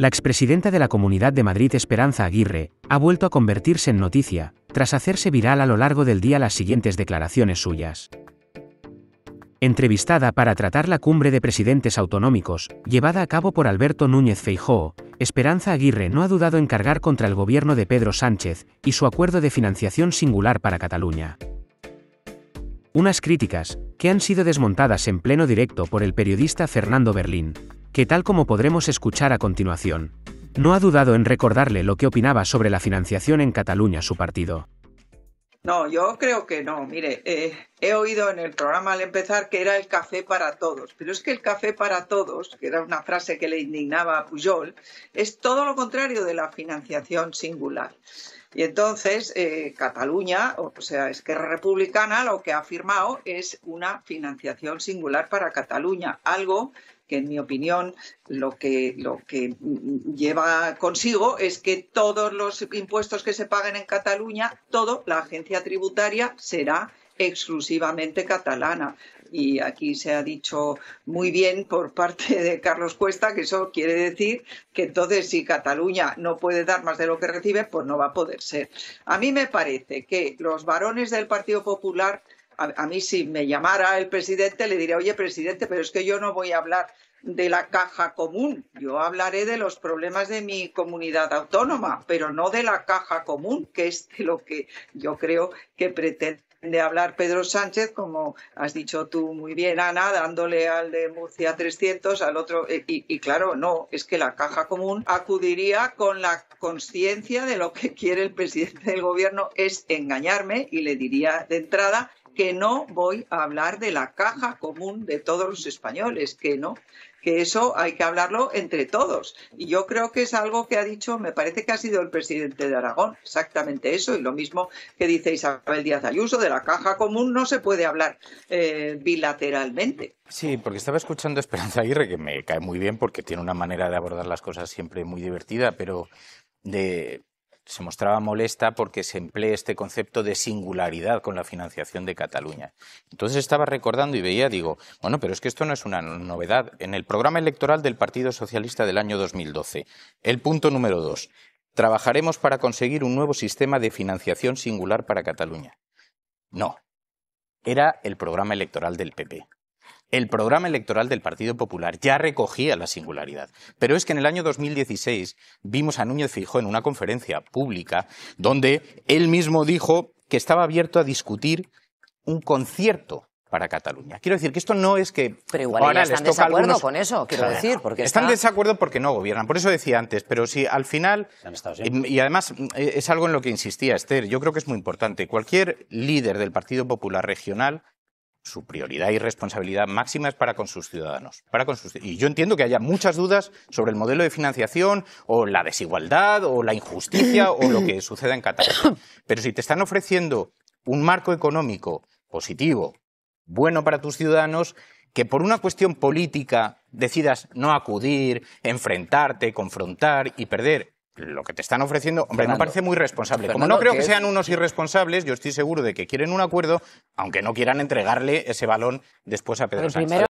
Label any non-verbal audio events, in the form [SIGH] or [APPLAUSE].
La expresidenta de la Comunidad de Madrid Esperanza Aguirre ha vuelto a convertirse en noticia, tras hacerse viral a lo largo del día las siguientes declaraciones suyas. Entrevistada para tratar la cumbre de presidentes autonómicos, llevada a cabo por Alberto Núñez Feijóo, Esperanza Aguirre no ha dudado en cargar contra el gobierno de Pedro Sánchez y su acuerdo de financiación singular para Cataluña. Unas críticas, que han sido desmontadas en pleno directo por el periodista Fernando Berlín, que tal como podremos escuchar a continuación, no ha dudado en recordarle lo que opinaba sobre la financiación en Cataluña su partido. No, yo creo que no. Mire, eh, he oído en el programa al empezar que era el café para todos, pero es que el café para todos, que era una frase que le indignaba a Pujol, es todo lo contrario de la financiación singular. Y entonces eh, Cataluña, o sea, es Esquerra Republicana, lo que ha firmado es una financiación singular para Cataluña, algo que en mi opinión lo que, lo que lleva consigo es que todos los impuestos que se paguen en Cataluña, toda la agencia tributaria será exclusivamente catalana. Y aquí se ha dicho muy bien por parte de Carlos Cuesta que eso quiere decir que entonces si Cataluña no puede dar más de lo que recibe, pues no va a poder ser. A mí me parece que los varones del Partido Popular, a, mí si me llamara el presidente, le diría, oye, presidente, pero es que yo no voy a hablar de la caja común. Yo hablaré de los problemas de mi comunidad autónoma, pero no de la caja común, que es de lo que yo creo que pretende de hablar Pedro Sánchez, como has dicho tú muy bien, Ana, dándole al de Murcia 300, al otro. Eh, y, y claro, no, es que la Caja Común acudiría con la conciencia de lo que [LAUGHS] quiere el presidente del gobierno es engañarme y le diría de entrada que no voy a hablar de la caja común de todos los españoles, que no, que eso hay que hablarlo entre todos. Y yo creo que es algo que ha dicho, me parece que ha sido el presidente de Aragón, exactamente eso, y lo mismo que dice Isabel Díaz Ayuso, de la caja común no se puede hablar eh, bilateralmente. Sí, porque estaba escuchando Esperanza Aguirre, que me cae muy bien porque tiene una manera de abordar las cosas siempre muy divertida, pero de, se mostraba molesta porque se emplea este concepto de singularidad con la financiación de Cataluña. Entonces estaba recordando y veía, digo, bueno, pero es que esto no es una novedad. En el programa electoral del Partido Socialista del año 2012, el punto número dos, trabajaremos para conseguir un nuevo sistema de financiación singular para Cataluña. No, era el programa electoral del PP. El programa electoral del Partido Popular ya recogía la singularidad, pero es que en el año 2016 vimos a Núñez Fijó en una conferencia pública donde él mismo dijo que estaba abierto a discutir un concierto para Cataluña. Quiero decir que esto no es que pero igual están en desacuerdo con eso, quiero decir, porque están desacuerdo porque no gobiernan. Por eso decía antes, pero si al final y además eh, es algo en lo que insistía Esther. Yo creo que es muy importante. Cualquier líder del Partido Popular regional su prioridad y responsabilidad máxima es para con sus ciudadanos. Para con sus, y yo entiendo que haya muchas dudas sobre el modelo de financiación o la desigualdad o la injusticia o lo que suceda en Cataluña. [COUGHS] Pero si te están ofreciendo un marco económico positivo, bueno para tus ciudadanos, que por una cuestión política decidas no acudir, enfrentarte, confrontar y perder lo que te están ofreciendo, hombre, me parece muy responsable. Como no creo que sean unos irresponsables, yo estoy seguro de que quieren un acuerdo, aunque no quieran entregarle ese balón después a Pedro Sánchez.